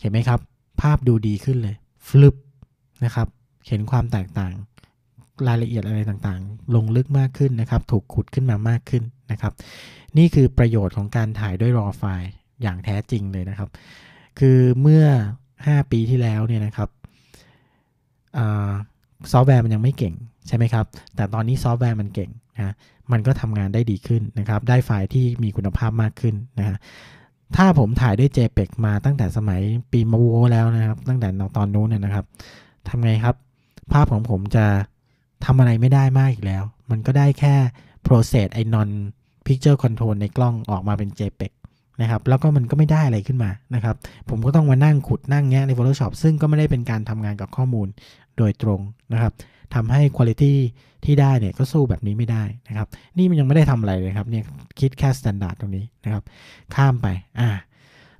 เห็นไหมครับ ภาพดูดีขึ้นเลยฟลุปนะครับเห็นความแตกต่าง รายละเอียดอะไรต่างๆ ลงลึกมากขึ้นนะครับ ถูกขุดขึ้นมามากขึ้นนะครับ นี่คือประโยชน์ของการถ่ายด้วยรอไฟล์อย่างแท้จริงเลยนะครับ คือเมื่อ 5 ปีที่แล้วเนี่ยนะครับซอฟต์แวร์มันยังไม่เก่งใช่ไหมครับ แต่ตอนนี้ซอฟต์แวร์มันเก่งนะมันก็ทำงานได้ดีขึ้นนะครับได้ไฟล์ที่มีคุณภาพมากขึ้นนะฮะถ้าผมถ่ายด้วย JPEG มาตั้งแต่สมัยปีมาโวแล้วนะครับ ตั้งแต่ตอนนู้นเนี่ยนะครับทำไงครับ ภาพของผมจะทำอะไรไม่ได้มากอีกแล้ว มันก็ได้แค่ process ไอ้ non picture control ในกล้องออกมาเป็น JPEG นะครับ แล้วก็มันก็ไม่ได้อะไรขึ้นมานะครับ ผมก็ต้องมานั่งขุดนั่งแงะใน Photoshop ซึ่งก็ไม่ได้เป็นการทำงานกับข้อมูลโดยตรงนะครับ ทำให้คุณภาพที่ได้เนี่ยก็สู้แบบนี้ไม่ได้นะครับ นี่มันยังไม่ได้ทำอะไรเลยครับ เนี่ยคิดแค่มาตรฐานตรงนี้นะครับ ข้ามไป อ่า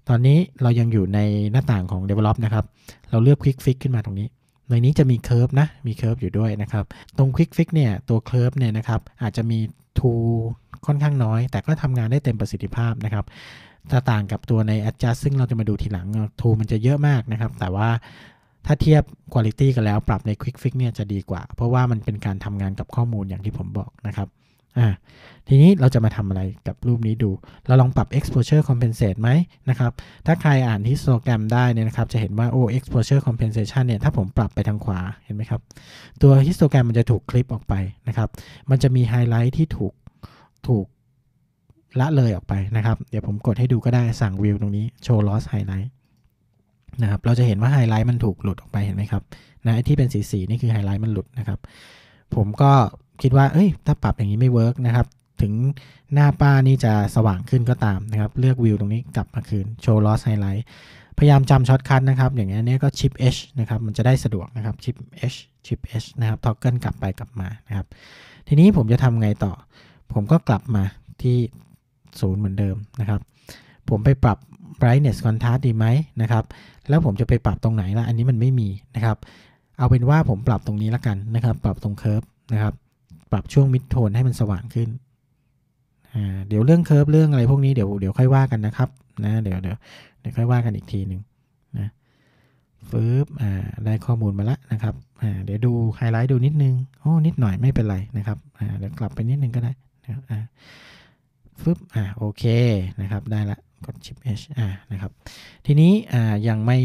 ตอนนี้เรายังอยู่ในหน้าต่างของ develop นะครับ เราเลือก quick fix ขึ้นมาตรงนี้ ในนี้จะมีเคอร์ฟนะ มีเคอร์ฟอยู่ด้วยนะครับ ตรง Quick Fix เนี่ย ตัวเคอร์ฟเนี่ยนะครับ อาจจะมีทูค่อนข้างน้อย แต่ก็ทำงานได้เต็มประสิทธิภาพนะครับ ต่างกับตัวใน Adjust ซึ่งเราจะมาดูทีหลังทูมันจะเยอะมากนะครับ แต่ว่าถ้าเทียบคุณภาพกันแล้วปรับใน Quick Fix เนี่ยจะดีกว่า เพราะว่ามันเป็นการทำงานกับข้อมูลอย่างที่ผมบอกนะครับอ่าทีนี้เราจะมาทำอะไรกับรูปนี้ดูเราลองปรับ exposure compensate ไหมนะครับ ถ้าใครอ่านฮิสโตแกรมได้เนี่ยนะครับ จะเห็นว่า o exposure compensation เนี่ย ถ้าผมปรับไปทางขวา เห็นไหมครับ ตัว histogram มันจะถูกคลิปออกไปนะครับ มันจะมีไฮไลท์ที่ถูกถูกละเลยออกไปนะครับเดี๋ยวผมกดให้ดูก็ได้สั่งวิวตรงนี้โชว์ลอสไฮไลท์นะครับเราจะเห็นว่าไฮไลท์มันถูกหลุดออกไปเห็นไหมครับนะที่เป็นสีสีนี่คือไฮไลท์มันหลุดนะครับ ผมก็คิดว่า เอ้ย ถ้าปรับอย่างนี้ไม่เวิร์กนะครับถึงหน้าป้านี่จะสว่างขึ้นก็ตามนะครับ เลือกวิวตรงนี้กลับมาคืนโชว์ลอสไฮไลท์พยายามจำช็อตคัทนะครับอย่างงี้เนี่ยก็ชิปเชนะครับมันจะได้สะดวกนะครับชิปเอชชิปเชนะครับทอกเกิลกลับไปกลับมานะครับ ทีนี้ผมจะทำไงต่อ ผมก็กลับมาที่ศูนย์เหมือนเดิมนะครับ ผมไปปรับ brightness contrast ดีไหมนะครับ แล้วผมจะไปปรับตรงไหนล่ะอันนี้มันไม่มีนะครับ เอาเป็นว่าผมปรับตรงนี้ละกันนะครับ ปรับตรงเคอร์ฟนะครับปรับช่วง mid tone ให้มันสว่างขึ้นเดี๋ยวเรื่องเคอร์ฟเรื่องอะไรพวกนี้เดี๋ยว เดี๋ยวค่อยว่ากันนะครับนะเดี๋ยวเดี๋ยวเดี๋ยวค่อยว่ากันอีกทีหนึ่งนะฟืบอ่าได้ข้อมูลมาละนะครับอ่าเดี๋ยวดูไฮไลท์ดูนิดนึงโอ้นิดหน่อยไม่เป็นไรนะครับอ่าเดี๋ยวกลับไปนิดนึงก็ได้นะอ่าฟืบอ่าโอเคนะครับได้ละชิป H อ่านะครับทีนี้อ่ายังไม่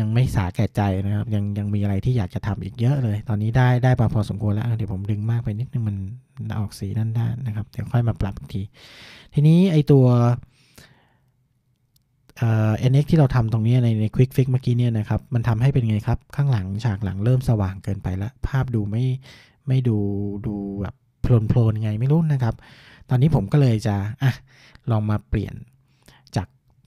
ยังไม่สาแก่ใจนะครับ ยังยังมีอะไรที่อยากจะทำอีกเยอะเลย ตอนนี้ได้ได้พอพอสมควรแล้วเดี๋ยวผมดึงมากไปนิดนึงมันออกสีด้านด้านนะครับเดี๋ยวค่อยมาปรับที ทีนี้ไอตัวเอ็นเอ็กที่เราทำตรงนี้ในในควิกฟิกเมื่อกี้เนี่ยนะครับมันทำให้เป็นไงครับข้างหลังฉากหลังเริ่มสว่างเกินไปแล้วภาพดูไม่ไม่ดูดูแบบโพลนโพลนไงไม่รู้นะครับตอนนี้ผมก็เลยจะอ่ะลองมาเปลี่ยน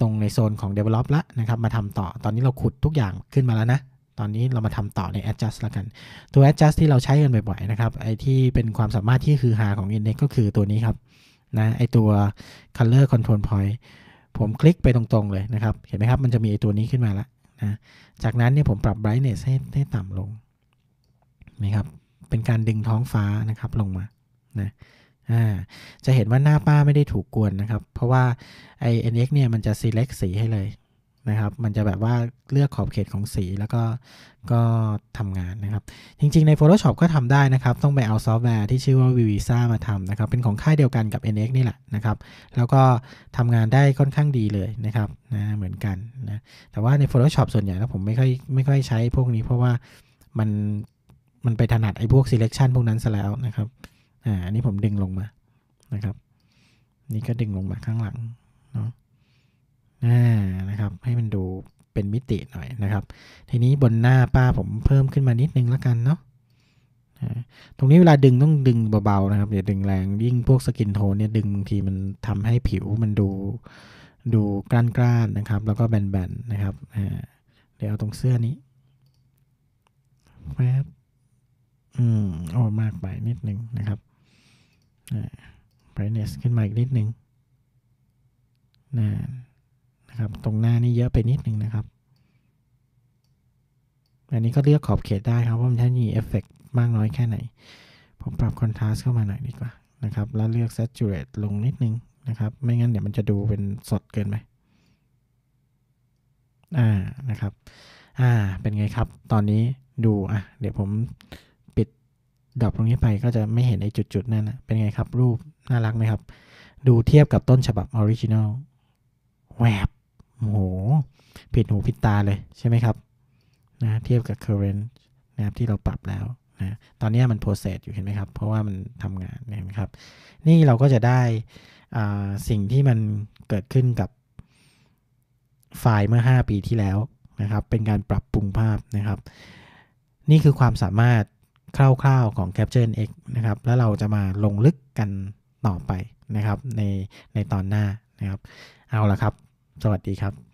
ตรงในโซนของ develop ละนะครับมาทำต่อตอนนี้เราขุดทุกอย่างขึ้นมาแล้วนะ ตอนนี้เรามาทำต่อใน adjust ละกัน ตัว adjust ที่เราใช้กันบ่อยๆ นะครับ ไอที่เป็นความสามารถที่คือหาของ index ก็คือตัวนี้ครับนะไอตัว color control point ผมคลิกไปตรงๆ เลยนะครับ เห็นไหมครับ มันจะมีไอตัวนี้ขึ้นมาแล้วนะจากนั้นเนี่ยผมปรับ brightness ให้ให้ต่ำลงนะครับเป็นการดึงท้องฟ้านะครับลงมานะอ่าจะเห็นว่าหน้าป้าไม่ได้ถูกกวนนะครับ เพราะว่าไอเอ็นเเนี่ยมันจะ select สีให้เลยนะครับมันจะแบบว่าเลือกขอบเขตของสีแล้วก็ก็ทำงานนะครับ จริงๆใน Photoshop ก็ทำได้นะครับ ต้องไปเอาซอฟต์แวร์ที่ชื่อว่า Vivisa มาทำนะครับเป็นของค่ายเดียวกันกับ NX นี่แหละนะครับ แล้วก็ทำงานได้ค่อนข้างดีเลยนะครับนะเหมือนกันนะแต่ว่าใน Photoshop ส่วนใหญ่แล้วผมไม่ค่อยไม่ค่อยใช้พวกนี้ เพราะว่ามันมันไปถนัดไอ้พวก selection พวกนั้นซะแล้วนะครับอ่าอันนี้ผมดึงลงมา นะครับ นี่ก็ดึงลงมาข้างหลัง เนาะอ่านะครับ ให้มันดูเป็นมิติหน่อยนะครับ ทีนี้บนหน้าป้าผมเพิ่มขึ้นมานิดนึงแล้วกัน เนาะตรงนี้เวลาดึงต้องดึงเบาๆนะครับอย่าดึงแรงยิ่งพวกสกินโทนเนี่ยดึงบางทีมันทำให้ผิวมันดูดูกล้านๆนนะครับ แล้วก็แบนๆนะครับ เดี๋ยวเอาตรงเสื้อนี้ แป๊บ อืมโอ้มากไปนิดนึงนะครับ brightness ขึ้นมาอีกนิดนึงนะนะครับตรงหน้านี่เยอะไปนิดนึงนะครับ อันนี้ก็เลือกขอบเขตได้ครับว่ามันจะมีเอฟเฟกมากน้อยแค่ไหน ผมปรับคอนทราสต์เข้ามาหน่อยดีกว่านะครับแล้วเลือก saturate ลงนิดนึงนะครับไม่งั้นเดี๋ยวมันจะดูเป็นสดเกินไปอ่านะครับอ่าเป็นไงครับตอนนี้ดูอ่ะเดี๋ยวผมดอกตรงนี้ไปก็จะไม่เห็นไอ้จุดๆนั่นนะ เป็นไงครับรูป น่ารักไหมครับ ดูเทียบกับต้นฉบับออริจินอลแวบโหผิดหูผิดตาเลยใช่ไหมครับนะเทียบกับ current นะครับ ที่เราปรับแล้วนะตอนนี้มัน process อยู่เห็นไหมครับ เพราะว่ามันทำงานเห็นไหมครับ นี่เราก็จะได้สิ่งที่มันเกิดขึ้นกับไฟล์เมื่อ 5 ปีที่แล้วนะครับ เป็นการปรับปรุงภาพนะครับ นี่คือความสามารถคร่าวๆของ Capture NX นะครับ แล้วเราจะมาลงลึกกันต่อไปนะครับในในตอนหน้านะครับ เอาละครับ สวัสดีครับ